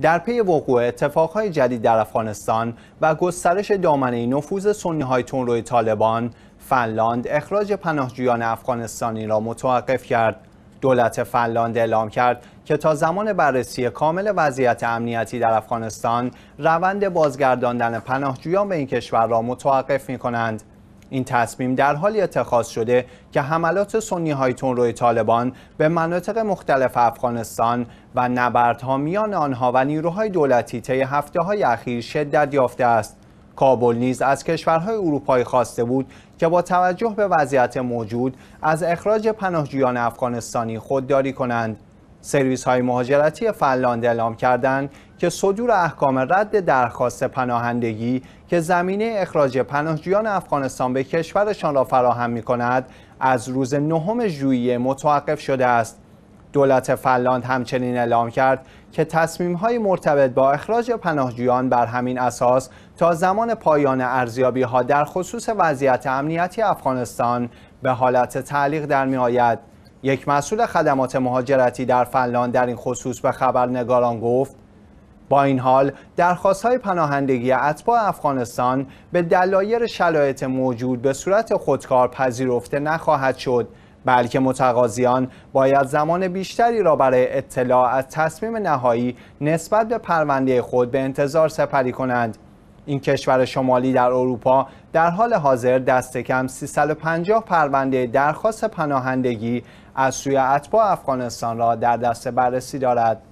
در پی وقوع اتفاقهای جدید در افغانستان و گسترش دامنه نفوذ سنی های روی طالبان فنلاند اخراج پناهجویان افغانستانی را متوقف کرد دولت فنلاند اعلام کرد که تا زمان بررسی کامل وضعیت امنیتی در افغانستان روند بازگرداندن پناهجویان به این کشور را متوقف می کنند. این تصمیم در حالی اتخاذ شده که حملات سنی های روی طالبان به مناطق مختلف افغانستان و نبردها میان آنها و نیروهای دولتی طی هفته های اخیر شدت یافته است کابل نیز از کشورهای اروپایی خواسته بود که با توجه به وضعیت موجود از اخراج پناهجویان افغانستانی خودداری کنند سرویس های مهاجرتی فنلاند اعلام کردند که صدور احکام رد درخواست پناهندگی که زمینه اخراج پناهجویان افغانستان به کشورشان را فراهم می کند از روز نهم ژوئیه متوقف شده است دولت فنلاند همچنین اعلام کرد که تصمیم های مرتبط با اخراج پناهجویان بر همین اساس تا زمان پایان ارزیابی ها در خصوص وضعیت امنیتی افغانستان به حالت تعلیق در می آید. یک مسئول خدمات مهاجرتی در فنلاند در این خصوص به خبرنگاران گفت با این حال درخواست های پناهندگی اتباع افغانستان به دلایل شرایط موجود به صورت خودکار پذیرفته نخواهد شد بلکه متقاضیان باید زمان بیشتری را برای اطلاع از تصمیم نهایی نسبت به پرونده خود به انتظار سپری کنند این کشور شمالی در اروپا در حال حاضر دست کم 350 پرونده درخواست پناهندگی از سوی اتباع افغانستان را در دست بررسی دارد